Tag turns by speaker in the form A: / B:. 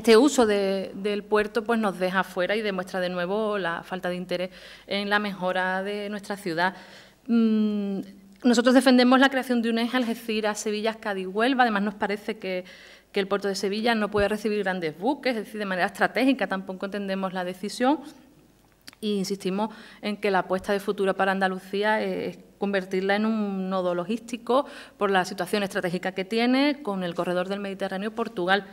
A: Este uso del puerto pues, nos deja fuera y demuestra de nuevo la falta de interés en la mejora de nuestra ciudad. Mm, nosotros defendemos la creación de un eje Algeciras, Sevilla, Cádiz, Huelva. Además, nos parece que, el puerto de Sevilla no puede recibir grandes buques, es decir, de manera estratégica tampoco entendemos la decisión. e insistimos en que la apuesta de futuro para Andalucía es convertirla en un nodo logístico por la situación estratégica que tiene con el corredor del Mediterráneo y Portugal.